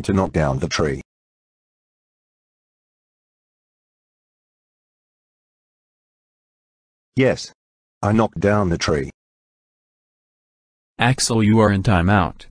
to knock down the tree. Yes. I knocked down the tree. Axel you are in timeout.